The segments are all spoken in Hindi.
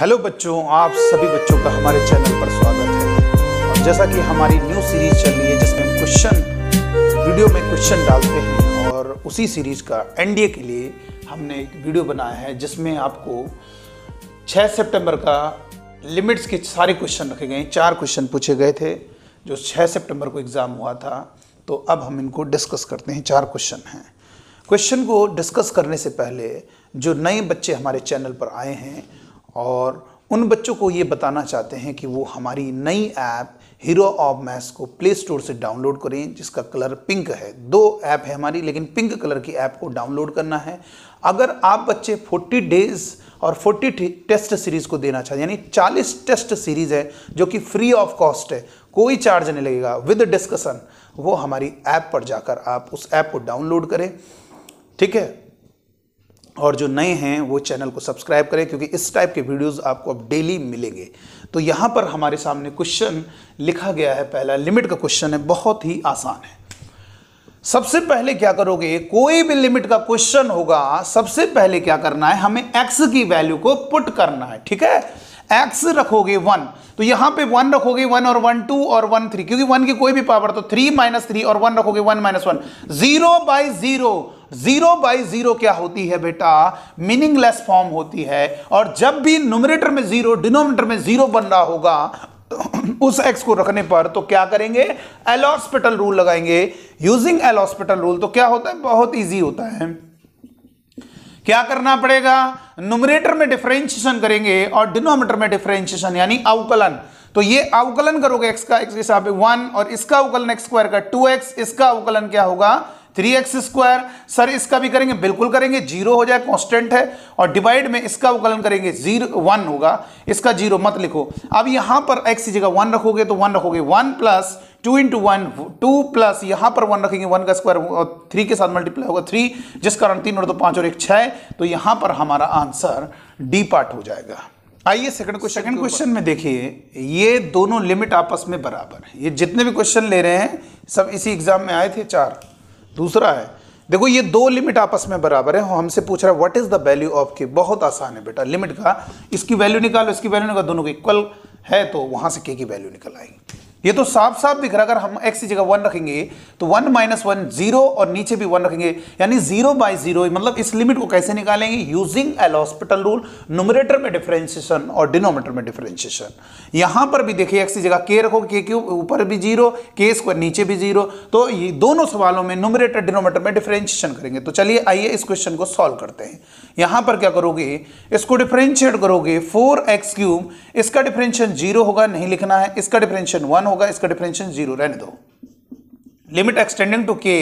हेलो बच्चों आप सभी बच्चों का हमारे चैनल पर स्वागत है और जैसा कि हमारी न्यू सीरीज चल रही है जिसमें क्वेश्चन वीडियो में क्वेश्चन डालते हैं और उसी सीरीज का एनडीए के लिए हमने एक वीडियो बनाया है जिसमें आपको 6 सितंबर का लिमिट्स के सारे क्वेश्चन रखे गए हैं चार क्वेश्चन पूछे गए थे जो 6 सितंबर को एग्ज़ाम हुआ था तो अब हम इनको डिस्कस करते हैं चार क्वेश्चन हैं क्वेश्चन को डिस्कस करने से पहले जो नए बच्चे हमारे चैनल पर आए हैं और उन बच्चों को ये बताना चाहते हैं कि वो हमारी नई ऐप हीरो ऑफ मैथ्स को प्ले स्टोर से डाउनलोड करें जिसका कलर पिंक है दो ऐप है हमारी लेकिन पिंक कलर की ऐप को डाउनलोड करना है अगर आप बच्चे 40 डेज और 40 टेस्ट सीरीज़ को देना चाहते यानी 40 टेस्ट सीरीज़ है जो कि फ्री ऑफ कॉस्ट है कोई चार्ज नहीं लगेगा विद डिस्कशन वो हमारी ऐप पर जाकर आप उस ऐप को डाउनलोड करें ठीक है और जो नए हैं वो चैनल को सब्सक्राइब करें क्योंकि इस टाइप के वीडियोस आपको अब डेली मिलेंगे तो यहाँ पर हमारे सामने क्वेश्चन लिखा गया है पहला लिमिट का क्वेश्चन है बहुत ही आसान है सबसे पहले क्या करोगे कोई भी लिमिट का क्वेश्चन होगा सबसे पहले क्या करना है हमें एक्स की वैल्यू को पुट करना है ठीक है एक्स रखोगे वन तो यहां पे वन रखोगे वन और वन टू और वन थ्री क्योंकि वन की कोई भी पावर तो थ्री माइनस थ्री और वन रखोगे one minus one zero by zero zero by zero क्या होती है बेटा मीनिंगलेस फॉर्म होती है और जब भी नुमरेटर में जीरो डिनोमिनेटर में जीरो बन रहा होगा उस एक्स को रखने पर तो क्या करेंगे एल हॉस्पिटल रूल लगाएंगे यूजिंग एल हॉस्पिटल रूल तो क्या होता है बहुत ईजी होता है क्या करना पड़ेगा नुमरेटर में डिफ्रेंशिएशन करेंगे और डिनोमीटर में डिफरेंशिएशन यानी अवकलन तो ये अवकलन करोगे एक्स का एक्स के से वन और इसका अवकलन एक्स स्क्वायर का टू एक्स इसका अवकलन क्या होगा थ्री एक्स स्क्वायर सर इसका भी करेंगे बिल्कुल करेंगे जीरो हो जाए कांस्टेंट है और डिवाइड में इसका उकलन करेंगे जीरो वन होगा इसका जीरो मत लिखो अब यहाँ पर एक्स की जगह वन रखोगे तो वन रखोगे one plus two into one two plus यहाँ पर वन रखेंगे वन का स्क्वायर थ्री के साथ मल्टीप्लाई होगा थ्री जिस कारण तीन और दो पाँच और एक छः तो यहाँ पर हमारा आंसर डी पार्ट हो जाएगा आइए सेकंड क्वेश्चन सेकंड क्वेश्चन में देखिए ये दोनों लिमिट आपस में बराबर है ये जितने भी क्वेश्चन ले रहे हैं सब इसी एग्जाम में आए थे चार दूसरा है देखो ये दो लिमिट आपस में बराबर है हमसे पूछ रहा है what is the value of k बहुत आसान है बेटा लिमिट का इसकी वैल्यू निकालो इसकी वैल्यू निकालो दोनों को इक्वल है तो वहां से के की वैल्यू निकल आएगी ये तो साफ साफ दिख रहा है अगर हम x की जगह वन रखेंगे तो वन माइनस वन जीरो और नीचे भी वन रखेंगे यानी जीरो बाई जीरो मतलब इस लिमिट को कैसे निकालेंगे using L'Hospital rule numerator में डिफरेंशिएशन और डिनोमिनेटर में डिफरेंशिएशन यहां पर भी देखिए x की जगह k रखो k क्यू ऊपर भी जीरो के स्क्वायर नीचे भी जीरो तो ये दोनों सवालों में नोमिनेटर डिनोमिनेटर में डिफरेंशिएशन करेंगे तो चलिए आइए इस क्वेश्चन को सॉल्व करते हैं यहां पर क्या करोगे इसको डिफरेंशिएट करोगे फोर एक्स क्यूब इसका डिफरेंशिएशन जीरो होगा नहीं लिखना है इसका डिफरेंशिएशन वन होगा इसका डिफरेंशियल जीरो रहने दो लिमिट एक्सटेंडिंग टू के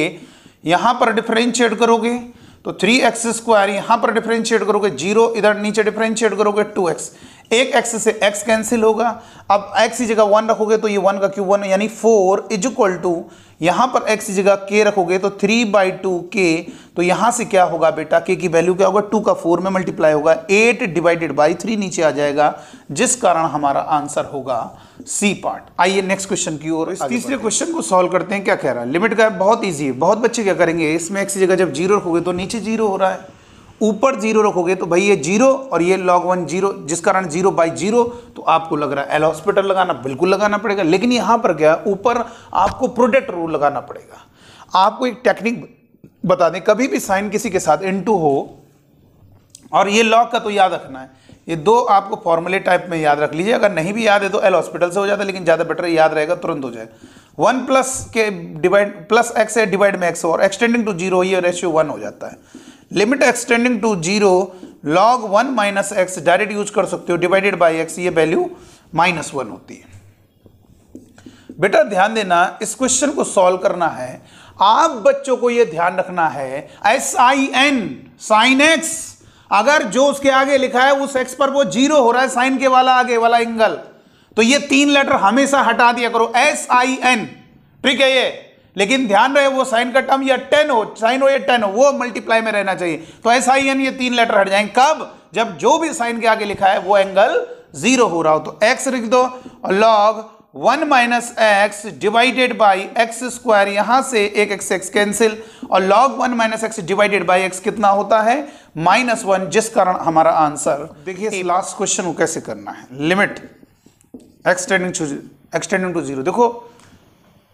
यहां पर डिफरेंशिएट करोगे तो थ्री एक्स स्क्वायर यहां पर डिफरेंशिएट करोगे जीरो इधर नीचे डिफरेंशिएट करोगे टू एक्स एक एक्स से एक्स कैंसिल होगा अब एक्स की जगह वन रखोगे तो ये वन का क्यू वन यानी फोर इज इक्वल टू यहाँ पर एक्स की जगह के रखोगे तो थ्री बाई टू के तो यहाँ से क्या होगा बेटा के की वैल्यू क्या होगा टू का फोर में मल्टीप्लाई होगा एट डिवाइडेड बाई थ्री नीचे आ जाएगा जिस कारण हमारा आंसर होगा सी पार्ट आइए नेक्स्ट क्वेश्चन की ओर इस तीसरे क्वेश्चन को सॉल्व करते हैं क्या कह रहा है लिमिट का बहुत ईजी है बहुत बच्चे क्या करेंगे इसमें एक्स की जगह जब जीरो रखोगे तो नीचे जीरो हो रहा है ऊपर जीरो रखोगे तो भाई ये जीरो और ये लॉग वन जीरो जिस कारण जीरो बाई जीरो तो आपको लग रहा है एल हॉस्पिटल लगाना बिल्कुल लगाना पड़ेगा लेकिन यहां पर क्या ऊपर आपको प्रोडक्ट रूल लगाना पड़ेगा आपको एक टेक्निक बता दें कभी भी साइन किसी के साथ इनटू हो और ये लॉग का तो याद रखना है ये दो आपको फॉर्मूले टाइप में याद रख लीजिए अगर नहीं भी याद है तो एल हॉस्पिटल से हो जाता है लेकिन ज़्यादा बेटर याद रहेगा तुरंत हो जाए वन प्लस के डिवाइड प्लस एक्स है डिवाइड में एक्स और x tending to zero ratio one हो जाता है limit x tending to zero log one minus x direct use कर सकते हो डिवाइडेड बाई एक्स ये वैल्यू माइनस वन होती है बेटा ध्यान देना इस क्वेश्चन को सॉल्व करना है आप बच्चों को यह ध्यान रखना है S I N sine x अगर जो उसके आगे लिखा है उस एक्स पर वो जीरो हो रहा है साइन के वाला आगे वाला एंगल तो ये तीन लेटर हमेशा हटा दिया करो एस आई एन ठीक है ये लेकिन ध्यान रहे वो साइन का टर्म या टेन हो साइन हो या टेन हो वो मल्टीप्लाई में रहना चाहिए तो एस आई एन ये तीन लेटर हट जाएंगे कब जब जो भी साइन के आगे लिखा है वो एंगल जीरो हो रहा हो तो एक्स लिख दो और log one minus x divided by x square यहां से एक एक्स एक्स कैंसिल और log one minus x divided by x कितना होता है माइनस वन जिस कारण हमारा आंसर देखिए लास्ट क्वेश्चन को कैसे करना है limit x tending x tending to zero देखो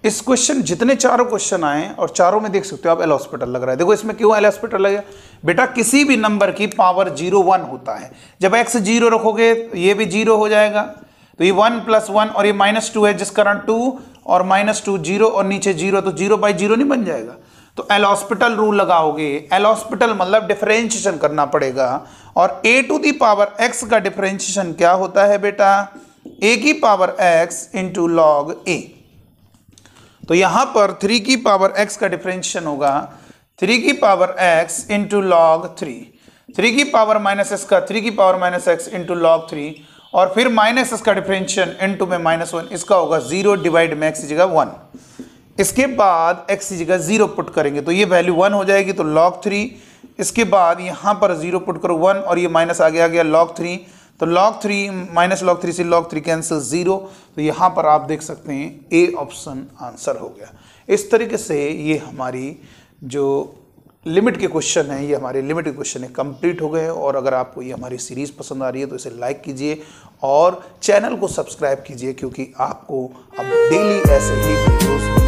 इस क्वेश्चन जितने चारों क्वेश्चन आए और चारों में देख सकते हो आप एल हॉस्पिटल लग रहा है देखो इसमें क्यों एल हॉस्पिटल लग गया बेटा किसी भी नंबर की पावर जीरो वन होता है जब एक्स जीरो रखोगे ये भी जीरो हो जाएगा तो ये वन प्लस वन और ये माइनस टू है जिस कारण टू और माइनस टू जीरो और नीचे जीरो तो जीरो बाई जीरो नहीं बन जाएगा तो एल हॉस्पिटल रूल लगाओगे एल हॉस्पिटल मतलब डिफरेंशिएशन करना पड़ेगा और a to the power x का डिफरेंशिएशन क्या होता है बेटा ए की power x into log a तो यहाँ पर थ्री की पावर एक्स का डिफरेंशियन होगा थ्री की power x into log three three की पावर माइनस एक्स का थ्री की power minus x into log three और फिर माइनस इसका डिफरेंशियन इंटू में माइनस वन इसका होगा जीरो डिवाइड में एक्स की जगह वन इसके बाद एक्स की जगह जीरो पुट करेंगे तो ये वैल्यू वन हो जाएगी तो लॉग थ्री इसके बाद यहाँ पर जीरो पुट करो वन और ये माइनस आगे आ गया लॉग थ्री तो log three minus log three से log थ्री कैंसिल ज़ीरो तो यहाँ पर आप देख सकते हैं ए ऑप्शन आंसर हो गया इस तरीके से ये हमारी जो लिमिट के क्वेश्चन हैं ये हमारे लिमिट के क्वेश्चन है कंप्लीट हो गए हैं और अगर आपको ये हमारी सीरीज़ पसंद आ रही है तो इसे लाइक कीजिए और चैनल को सब्सक्राइब कीजिए क्योंकि आपको अब डेली ऐसे ही वीडियोज़